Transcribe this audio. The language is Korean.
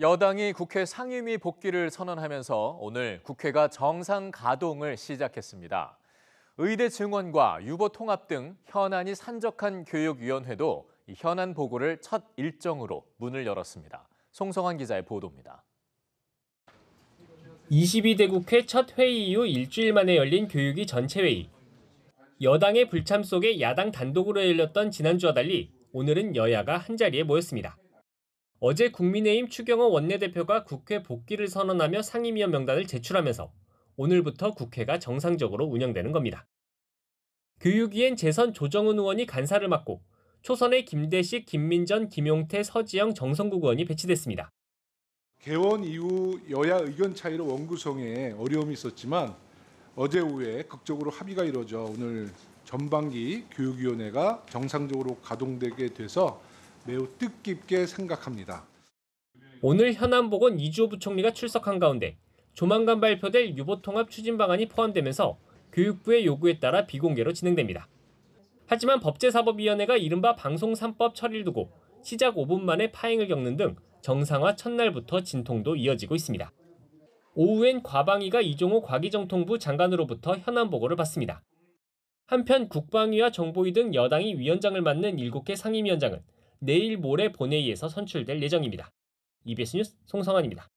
여당이 국회 상임위 복귀를 선언하면서 오늘 국회가 정상 가동을 시작했습니다. 의대 증원과 유보 통합 등 현안이 산적한 교육위원회도 현안 보고를 첫 일정으로 문을 열었습니다. 송성환 기자의 보도입니다. 22대 국회 첫 회의 이후 일주일 만에 열린 교육위 전체 회의. 여당의 불참 속에 야당 단독으로 열렸던 지난주와 달리 오늘은 여야가 한자리에 모였습니다. 어제 국민의힘 추경호 원내대표가 국회 복귀를 선언하며 상임위원 명단을 제출하면서 오늘부터 국회가 정상적으로 운영되는 겁니다. 교육위엔 재선 조정은 의원이 간사를 맡고 초선의 김대식, 김민전, 김용태, 서지영, 정성국 의원이 배치됐습니다. 개원 이후 여야 의견 차이로 원구성에 어려움이 있었지만 어제 오후에 극적으로 합의가 이루어져 오늘 전반기 교육위원회가 정상적으로 가동되게 돼서 매우 뜻깊게 생각합니다. 오늘 현안보건 이주호 부총리가 출석한 가운데 조만간 발표될 유보통합 추진 방안이 포함되면서 교육부의 요구에 따라 비공개로 진행됩니다. 하지만 법제사법위원회가 이른바 방송 3법 처리를 두고 시작 5분 만에 파행을 겪는 등 정상화 첫날부터 진통도 이어지고 있습니다. 오후엔 과방위가 이종호 과기정통부 장관으로부터 현안 보고를 받습니다. 한편 국방위와 정보위 등 여당이 위원장을 맡는 7개 상임위원장은 내일 모레 본회의에서 선출될 예정입니다. EBS 뉴스 송성환입니다.